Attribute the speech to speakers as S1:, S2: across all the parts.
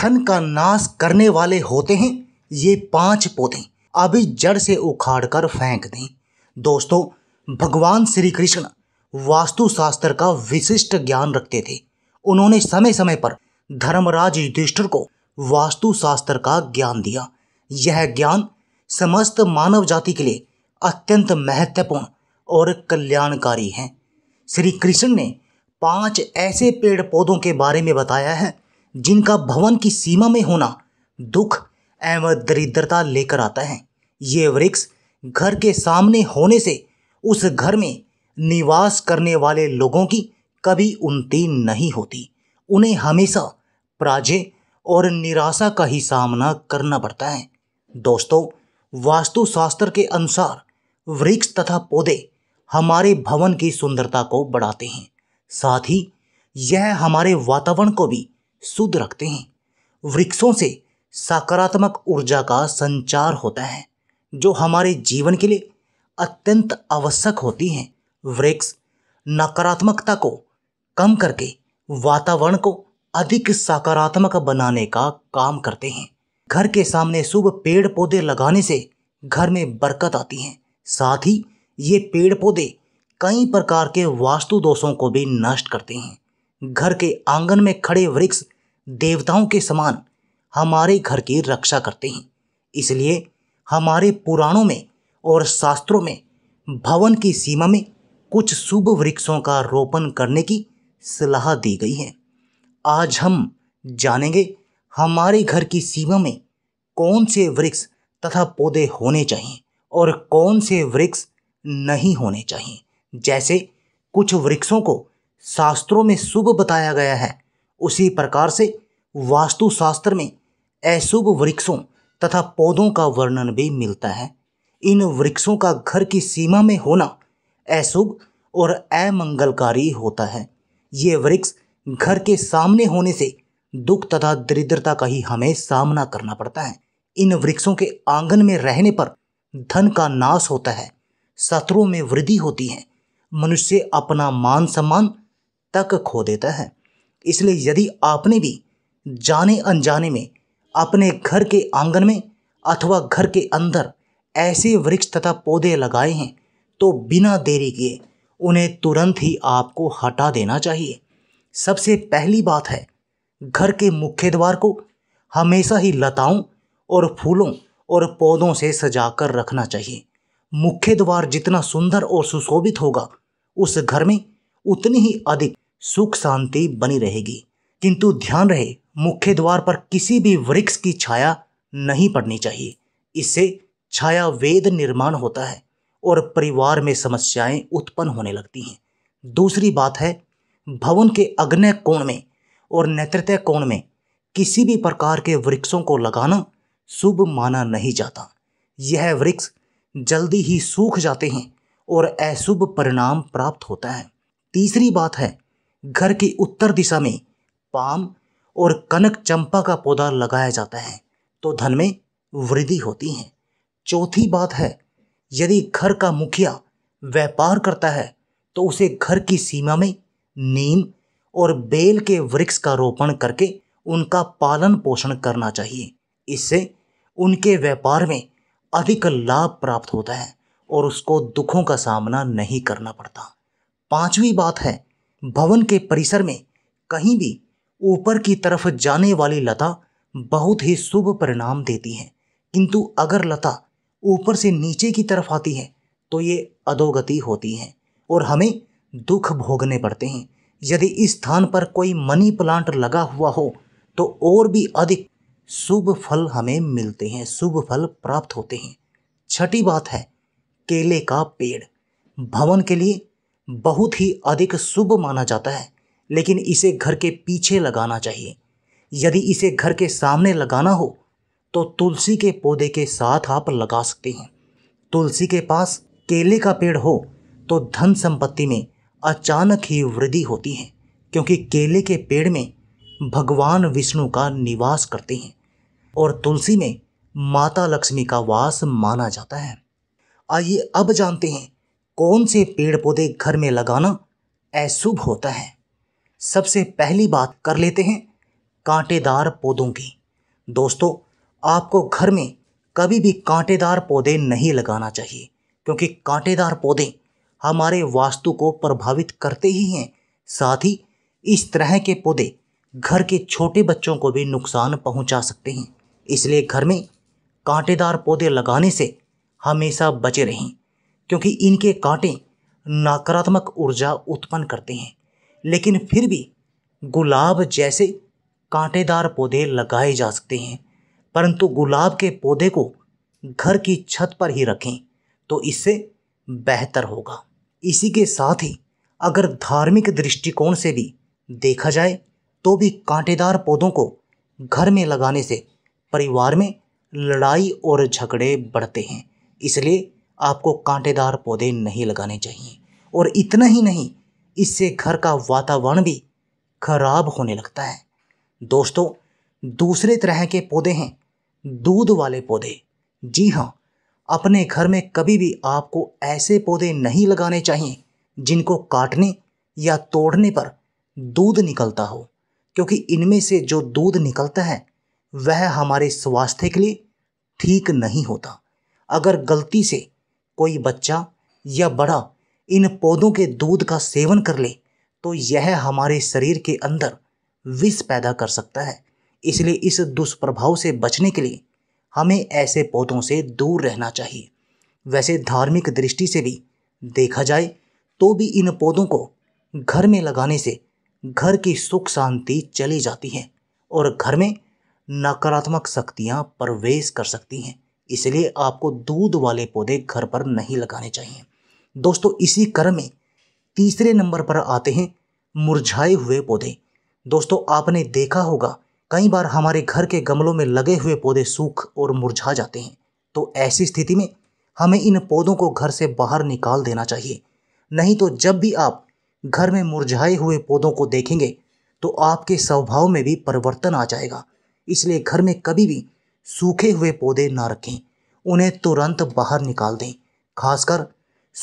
S1: धन का नाश करने वाले होते हैं ये पांच पौधे अभी जड़ से उखाड़ कर फेंक दें दोस्तों भगवान श्री कृष्ण वास्तुशास्त्र का विशिष्ट ज्ञान रखते थे उन्होंने समय समय पर धर्मराज युधिष्ठिर को वास्तुशास्त्र का ज्ञान दिया यह ज्ञान समस्त मानव जाति के लिए अत्यंत महत्वपूर्ण और कल्याणकारी है श्री कृष्ण ने पांच ऐसे पेड़ पौधों के बारे में बताया है जिनका भवन की सीमा में होना दुख एवं दरिद्रता लेकर आता है ये वृक्ष घर के सामने होने से उस घर में निवास करने वाले लोगों की कभी उन्नति नहीं होती उन्हें हमेशा पराजय और निराशा का ही सामना करना पड़ता है दोस्तों वास्तुशास्त्र के अनुसार वृक्ष तथा पौधे हमारे भवन की सुंदरता को बढ़ाते हैं साथ ही यह हमारे वातावरण को भी शुद्ध रखते हैं वृक्षों से सकारात्मक ऊर्जा का संचार होता है जो हमारे जीवन के लिए अत्यंत आवश्यक होती हैं वृक्ष नकारात्मकता को कम करके वातावरण को अधिक सकारात्मक बनाने का काम करते हैं घर के सामने शुभ पेड़ पौधे लगाने से घर में बरकत आती है साथ ही ये पेड़ पौधे कई प्रकार के वास्तु दोषों को भी नष्ट करते हैं घर के आंगन में खड़े वृक्ष देवताओं के समान हमारे घर की रक्षा करते हैं इसलिए हमारे पुराणों में और शास्त्रों में भवन की सीमा में कुछ शुभ वृक्षों का रोपण करने की सलाह दी गई है आज हम जानेंगे हमारे घर की सीमा में कौन से वृक्ष तथा पौधे होने चाहिए और कौन से वृक्ष नहीं होने चाहिए जैसे कुछ वृक्षों को शास्त्रों में शुभ बताया गया है उसी प्रकार से वास्तुशास्त्र में अशुभ वृक्षों तथा पौधों का वर्णन भी मिलता है इन वृक्षों का घर की सीमा में होना अशुभ और अमंगलकारी होता है ये वृक्ष घर के सामने होने से दुख तथा दरिद्रता का ही हमें सामना करना पड़ता है इन वृक्षों के आंगन में रहने पर धन का नाश होता है शत्रुओं में वृद्धि होती है मनुष्य अपना मान सम्मान तक खो देता है इसलिए यदि आपने भी जाने अनजाने में अपने घर के आंगन में अथवा घर के अंदर ऐसे वृक्ष तथा पौधे लगाए हैं तो बिना देरी किए उन्हें तुरंत ही आपको हटा देना चाहिए सबसे पहली बात है घर के मुख्य द्वार को हमेशा ही लताओं और फूलों और पौधों से सजा कर रखना चाहिए मुख्य द्वार जितना सुंदर और सुशोभित होगा उस घर में उतनी ही अधिक सुख शांति बनी रहेगी किंतु ध्यान रहे मुख्य द्वार पर किसी भी वृक्ष की छाया नहीं पड़नी चाहिए इससे छाया वेद निर्माण होता है और परिवार में समस्याएं उत्पन्न होने लगती हैं दूसरी बात है भवन के अग्नय कोण में और नेतृत्व कोण में किसी भी प्रकार के वृक्षों को लगाना शुभ माना नहीं जाता यह वृक्ष जल्दी ही सूख जाते हैं और अशुभ परिणाम प्राप्त होता है तीसरी बात है घर की उत्तर दिशा में पाम और कनक चंपा का पौधा लगाया जाता है तो धन में वृद्धि होती है चौथी बात है यदि घर का मुखिया व्यापार करता है तो उसे घर की सीमा में नीम और बेल के वृक्ष का रोपण करके उनका पालन पोषण करना चाहिए इससे उनके व्यापार में अधिक लाभ प्राप्त होता है और उसको दुखों का सामना नहीं करना पड़ता पांचवी बात है भवन के परिसर में कहीं भी ऊपर की तरफ जाने वाली लता बहुत ही शुभ परिणाम देती है किंतु अगर लता ऊपर से नीचे की तरफ आती है तो ये अधोगति होती है और हमें दुख भोगने पड़ते हैं यदि इस स्थान पर कोई मनी प्लांट लगा हुआ हो तो और भी अधिक शुभ फल हमें मिलते हैं शुभ फल प्राप्त होते हैं छठी बात है केले का पेड़ भवन के लिए बहुत ही अधिक शुभ माना जाता है लेकिन इसे घर के पीछे लगाना चाहिए यदि इसे घर के सामने लगाना हो तो तुलसी के पौधे के साथ आप लगा सकते हैं तुलसी के पास केले का पेड़ हो तो धन संपत्ति में अचानक ही वृद्धि होती है क्योंकि केले के पेड़ में भगवान विष्णु का निवास करते हैं और तुलसी में माता लक्ष्मी का वास माना जाता है आइए अब जानते हैं कौन से पेड़ पौधे घर में लगाना अशुभ होता है सबसे पहली बात कर लेते हैं कांटेदार पौधों की दोस्तों आपको घर में कभी भी कांटेदार पौधे नहीं लगाना चाहिए क्योंकि कांटेदार पौधे हमारे वास्तु को प्रभावित करते ही हैं साथ ही इस तरह के पौधे घर के छोटे बच्चों को भी नुकसान पहुंचा सकते हैं इसलिए घर में कांटेदार पौधे लगाने से हमेशा बचे रहें क्योंकि इनके कांटे नकारात्मक ऊर्जा उत्पन्न करते हैं लेकिन फिर भी गुलाब जैसे कांटेदार पौधे लगाए जा सकते हैं परंतु गुलाब के पौधे को घर की छत पर ही रखें तो इससे बेहतर होगा इसी के साथ ही अगर धार्मिक दृष्टिकोण से भी देखा जाए तो भी कांटेदार पौधों को घर में लगाने से परिवार में लड़ाई और झगड़े बढ़ते हैं इसलिए आपको कांटेदार पौधे नहीं लगाने चाहिए और इतना ही नहीं इससे घर का वातावरण भी खराब होने लगता है दोस्तों दूसरे तरह के पौधे हैं दूध वाले पौधे जी हाँ अपने घर में कभी भी आपको ऐसे पौधे नहीं लगाने चाहिए जिनको काटने या तोड़ने पर दूध निकलता हो क्योंकि इनमें से जो दूध निकलता है वह हमारे स्वास्थ्य के लिए ठीक नहीं होता अगर गलती से कोई बच्चा या बड़ा इन पौधों के दूध का सेवन कर ले तो यह हमारे शरीर के अंदर विष पैदा कर सकता है इसलिए इस दुष्प्रभाव से बचने के लिए हमें ऐसे पौधों से दूर रहना चाहिए वैसे धार्मिक दृष्टि से भी देखा जाए तो भी इन पौधों को घर में लगाने से घर की सुख शांति चली जाती है और घर में नकारात्मक शक्तियाँ प्रवेश कर सकती हैं इसलिए आपको दूध वाले पौधे घर पर नहीं लगाने चाहिए दोस्तों इसी क्रम में तीसरे नंबर पर आते हैं मुरझाए हुए पौधे दोस्तों आपने देखा होगा कई बार हमारे घर के गमलों में लगे हुए पौधे सूख और मुरझा जाते हैं तो ऐसी स्थिति में हमें इन पौधों को घर से बाहर निकाल देना चाहिए नहीं तो जब भी आप घर में मुरझाए हुए पौधों को देखेंगे तो आपके स्वभाव में भी परिवर्तन आ जाएगा इसलिए घर में कभी भी सूखे हुए पौधे ना रखें उन्हें तुरंत बाहर निकाल दें खासकर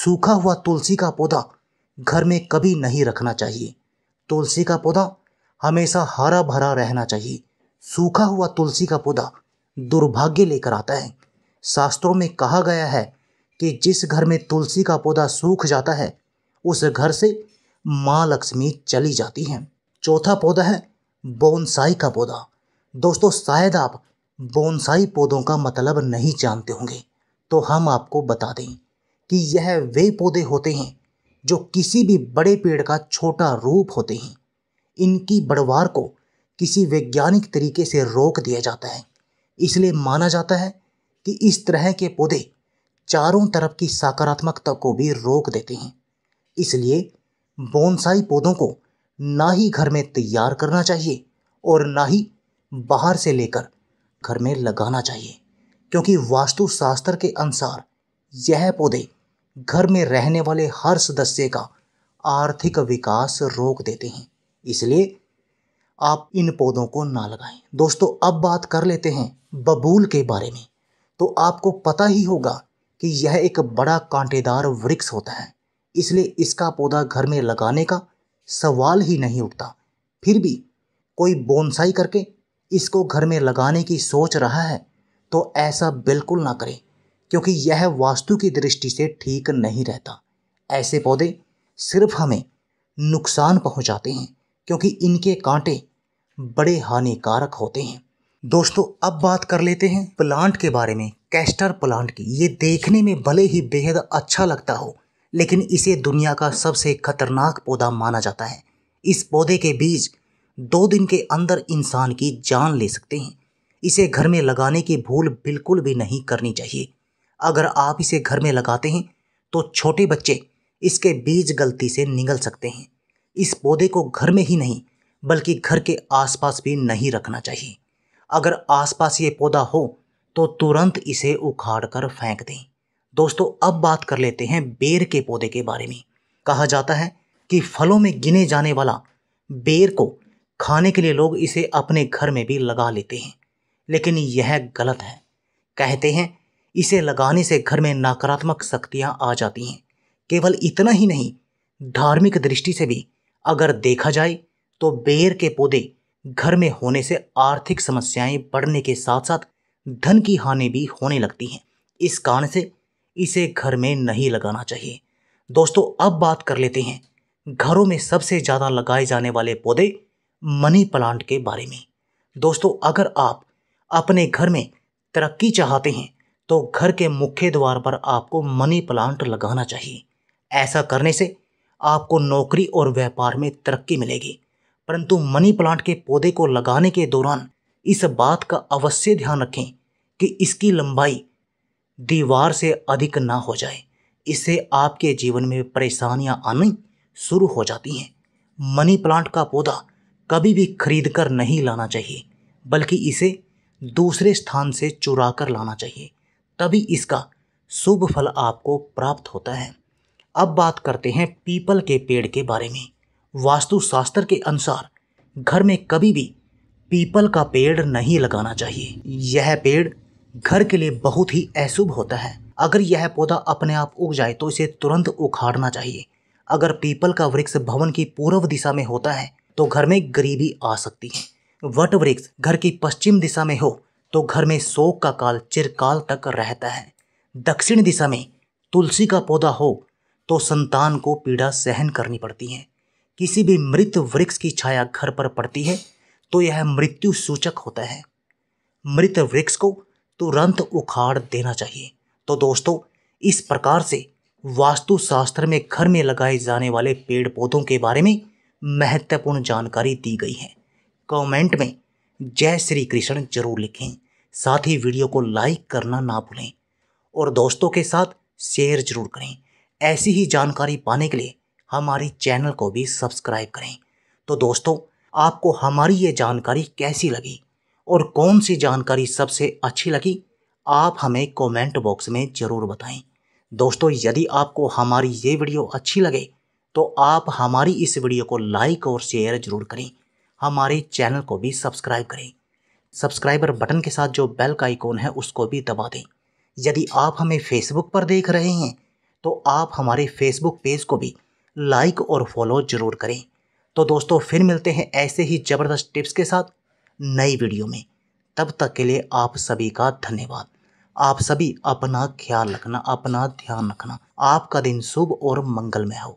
S1: सूखा हुआ तुलसी का पौधा घर में कभी नहीं रखना चाहिए तुलसी का पौधा हमेशा हरा भरा रहना चाहिए सूखा हुआ तुलसी का पौधा दुर्भाग्य लेकर आता है शास्त्रों में कहा गया है कि जिस घर में तुलसी का पौधा सूख जाता है उस घर से माँ लक्ष्मी चली जाती हैं चौथा पौधा है बोनसाई का पौधा दोस्तों शायद आप बोनसाई पौधों का मतलब नहीं जानते होंगे तो हम आपको बता दें कि यह वे पौधे होते हैं जो किसी भी बड़े पेड़ का छोटा रूप होते हैं इनकी बढ़वार को किसी वैज्ञानिक तरीके से रोक दिया जाता है इसलिए माना जाता है कि इस तरह के पौधे चारों तरफ की सकारात्मकता को भी रोक देते हैं इसलिए बोनसाई पौधों को ना ही घर में तैयार करना चाहिए और ना ही बाहर से लेकर घर में लगाना चाहिए क्योंकि वास्तुशास्त्र के अनुसार यह पौधे घर में रहने वाले हर सदस्य का आर्थिक विकास रोक देते हैं इसलिए आप इन पौधों को ना लगाएं दोस्तों अब बात कर लेते हैं बबूल के बारे में तो आपको पता ही होगा कि यह एक बड़ा कांटेदार वृक्ष होता है इसलिए इसका पौधा घर में लगाने का सवाल ही नहीं उठता फिर भी कोई बोनसाई करके इसको घर में लगाने की सोच रहा है तो ऐसा बिल्कुल ना करें क्योंकि यह वास्तु की दृष्टि से ठीक नहीं रहता ऐसे पौधे सिर्फ हमें नुकसान पहुंचाते हैं क्योंकि इनके कांटे बड़े हानिकारक होते हैं दोस्तों अब बात कर लेते हैं प्लांट के बारे में कैस्टर प्लांट की ये देखने में भले ही बेहद अच्छा लगता हो लेकिन इसे दुनिया का सबसे खतरनाक पौधा माना जाता है इस पौधे के बीज दो दिन के अंदर इंसान की जान ले सकते हैं इसे घर में लगाने की भूल बिल्कुल भी नहीं करनी चाहिए अगर आप इसे घर में लगाते हैं तो छोटे बच्चे इसके बीज गलती से निगल सकते हैं इस पौधे को घर में ही नहीं बल्कि घर के आसपास भी नहीं रखना चाहिए अगर आसपास ये पौधा हो तो तुरंत इसे उखाड़ कर फेंक दें दोस्तों अब बात कर लेते हैं बेर के पौधे के बारे में कहा जाता है कि फलों में गिने जाने वाला बेर को खाने के लिए लोग इसे अपने घर में भी लगा लेते हैं लेकिन यह गलत है कहते हैं इसे लगाने से घर में नकारात्मक शक्तियाँ आ जाती हैं केवल इतना ही नहीं धार्मिक दृष्टि से भी अगर देखा जाए तो बेर के पौधे घर में होने से आर्थिक समस्याएं बढ़ने के साथ साथ धन की हानि भी होने लगती हैं इस कारण से इसे घर में नहीं लगाना चाहिए दोस्तों अब बात कर लेते हैं घरों में सबसे ज़्यादा लगाए जाने वाले पौधे मनी प्लांट के बारे में दोस्तों अगर आप अपने घर में तरक्की चाहते हैं तो घर के मुख्य द्वार पर आपको मनी प्लांट लगाना चाहिए ऐसा करने से आपको नौकरी और व्यापार में तरक्की मिलेगी परंतु मनी प्लांट के पौधे को लगाने के दौरान इस बात का अवश्य ध्यान रखें कि इसकी लंबाई दीवार से अधिक ना हो जाए इससे आपके जीवन में परेशानियां आनी शुरू हो जाती हैं मनी प्लांट का पौधा कभी भी खरीद कर नहीं लाना चाहिए बल्कि इसे दूसरे स्थान से चुरा कर लाना चाहिए तभी इसका शुभ फल आपको प्राप्त होता है अब बात करते हैं पीपल के पेड़ के बारे में वास्तुशास्त्र के अनुसार घर में कभी भी पीपल का पेड़ नहीं लगाना चाहिए यह पेड़ घर के लिए बहुत ही अशुभ होता है अगर यह पौधा अपने आप उग जाए तो इसे तुरंत उखाड़ना चाहिए अगर पीपल का वृक्ष भवन की पूर्व दिशा में होता है तो घर में गरीबी आ सकती है वट वृक्ष घर की पश्चिम दिशा में हो तो घर में शोक का काल चिरकाल तक रहता है दक्षिण दिशा में तुलसी का पौधा हो तो संतान को पीड़ा सहन करनी पड़ती है किसी भी मृत वृक्ष की छाया घर पर पड़ती है तो यह मृत्यु सूचक होता है मृत वृक्ष को तुरंत उखाड़ देना चाहिए तो दोस्तों इस प्रकार से वास्तुशास्त्र में घर में लगाए जाने वाले पेड़ पौधों के बारे में महत्वपूर्ण जानकारी दी गई है कमेंट में जय श्री कृष्ण जरूर लिखें साथ ही वीडियो को लाइक करना ना भूलें और दोस्तों के साथ शेयर जरूर करें ऐसी ही जानकारी पाने के लिए हमारे चैनल को भी सब्सक्राइब करें तो दोस्तों आपको हमारी ये जानकारी कैसी लगी और कौन सी जानकारी सबसे अच्छी लगी आप हमें कमेंट बॉक्स में ज़रूर बताएं दोस्तों यदि आपको हमारी ये वीडियो अच्छी लगे तो आप हमारी इस वीडियो को लाइक और शेयर जरूर करें हमारे चैनल को भी सब्सक्राइब करें सब्सक्राइबर बटन के साथ जो बेल का आइकॉन है उसको भी दबा दें यदि आप हमें फेसबुक पर देख रहे हैं तो आप हमारे फेसबुक पेज को भी लाइक और फॉलो ज़रूर करें तो दोस्तों फिर मिलते हैं ऐसे ही ज़बरदस्त टिप्स के साथ नई वीडियो में तब तक के लिए आप सभी का धन्यवाद आप सभी अपना ख्याल रखना अपना ध्यान रखना आपका दिन शुभ और मंगलमय हो